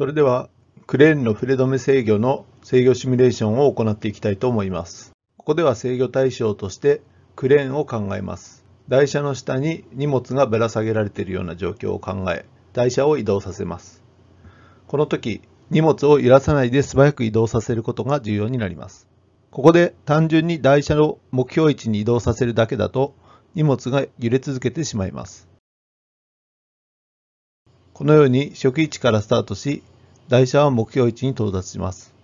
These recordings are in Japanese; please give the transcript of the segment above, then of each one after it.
それでは、クレーンの触れ止め制御の制御シミュレーションを行っていきたいと思います。ここでは制御対象としてクレーンを考えます。台車の下に荷物がぶら下げられているような状況を考え、台車を移動させます。この時、荷物を揺らさないで素早く移動させることが重要になります。ここで単純に台車の目標位置に移動させるだけだと荷物が揺れ続けてしまいます。このように初期位置からスタートし、台車は目標位置に到達します。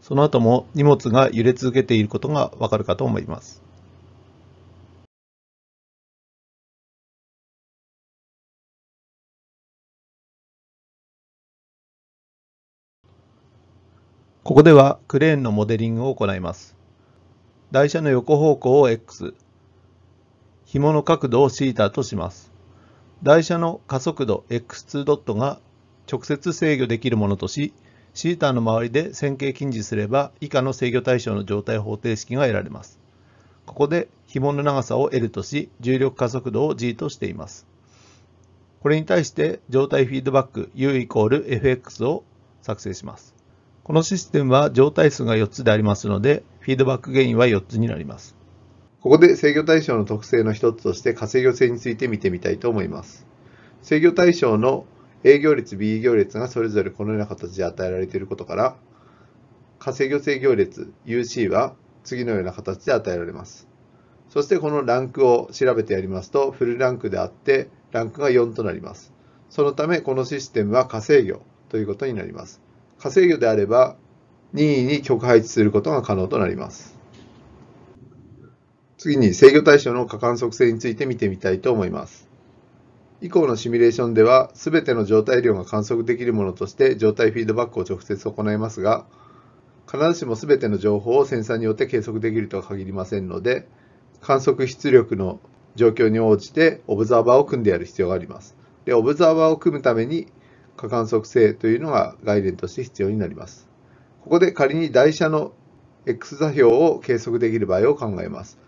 その後も荷物が揺れ続けていることがわかるかと思います。ここではクレーンのモデリングを行います。台車の横方向を X、紐の角度を θ とします。台車の加速度 x2 ドットが直接制御できるものとし、θ の周りで線形近似すれば以下の制御対象の状態方程式が得られます。ここで紐の長さを L とし、重力加速度を G としています。これに対して状態フィードバック U イコール FX を作成します。このシステムは状態数が4つでありますので、フィードバックゲインは4つになります。ここで制御対象の特性の一つとして稼業性について見てみたいと思います。制御対象の A 行列、B 行列がそれぞれこのような形で与えられていることから、稼業性行列 UC は次のような形で与えられます。そしてこのランクを調べてやりますと、フルランクであって、ランクが4となります。そのため、このシステムは稼業ということになります。稼業であれば、任意に局配置することが可能となります。次に制御対象の過観測性について見てみたいと思います。以降のシミュレーションでは、すべての状態量が観測できるものとして状態フィードバックを直接行いますが、必ずしもすべての情報をセンサーによって計測できるとは限りませんので、観測出力の状況に応じてオブザーバーを組んでやる必要があります。で、オブザーバーを組むために過観測性というのが概念として必要になります。ここで仮に台車の X 座標を計測できる場合を考えます。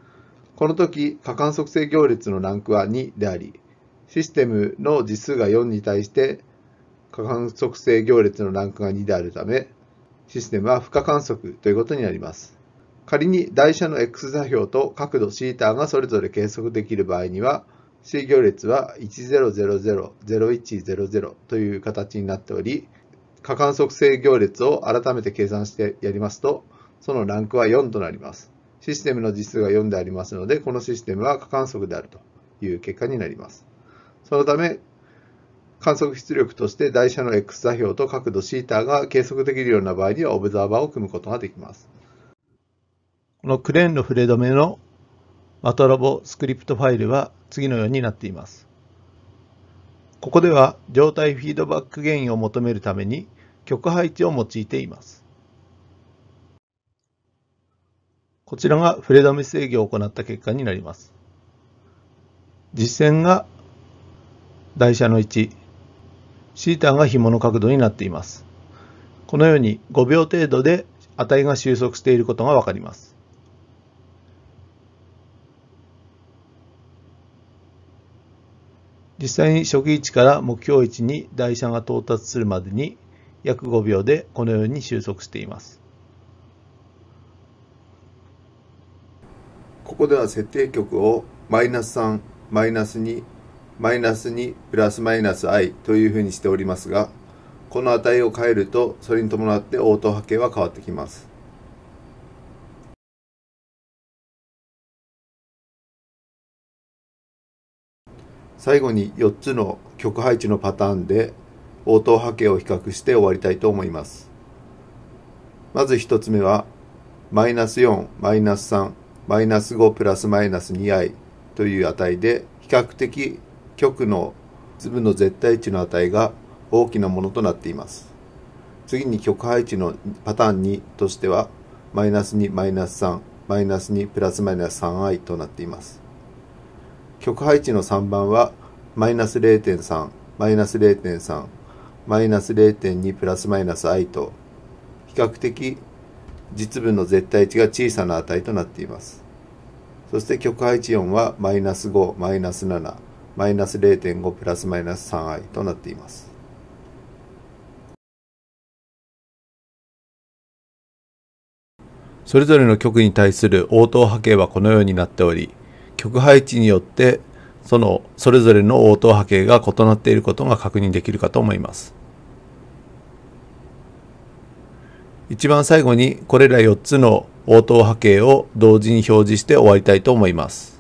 この時、過換測性行列のランクは2であり、システムの実数が4に対して、過換測性行列のランクが2であるため、システムは不可観測ということになります。仮に台車の x 座標と角度 θ がそれぞれ計測できる場合には、C 行列は10000100という形になっており、過観測性行列を改めて計算してやりますと、そのランクは4となります。システムの実数が4でありますので、このシステムは過観測であるという結果になります。そのため、観測出力として台車の x 座標と角度 θ が計測できるような場合にはオブザーバーを組むことができます。このクレーンのれ止めのマトロボスクリプトファイルは次のようになっています。ここでは状態フィードバック原因を求めるために極配置を用いています。こちらが触れ試し制御を行った結果になります。実線が台車の位置、シーターが紐の角度になっています。このように5秒程度で値が収束していることがわかります。実際に初期位置から目標位置に台車が到達するまでに約5秒でこのように収束しています。ここでは設定曲をマイナス3、マイナス2、マイナス2プラスマイナス i というふうにしておりますが、この値を変えると、それに伴って応答波形は変わってきます。最後に4つの曲配置のパターンで応答波形を比較して終わりたいと思います。まず1つ目は、マイナス4、マイナス3、マイナス5プラスマイナス 2i という値で比較的極の粒の絶対値の値が大きなものとなっています。次に極配置のパターン2としては、マイナス2、マイナス3、マイナス2、プラスマイナス 3i となっています。極配置の3番は、マイナス0.3、マイナス0.3、マイナス0.2プラスマイナス i と、比較的実分の絶対値が小さな値となっています。そして極配置音はマイナス5、マイナス7、マイナス0.5プラスマイナス 3i となっています。それぞれの極に対する応答波形はこのようになっており、極配置によってそのそれぞれの応答波形が異なっていることが確認できるかと思います。一番最後にこれら4つの応答波形を同時に表示して終わりたいと思います。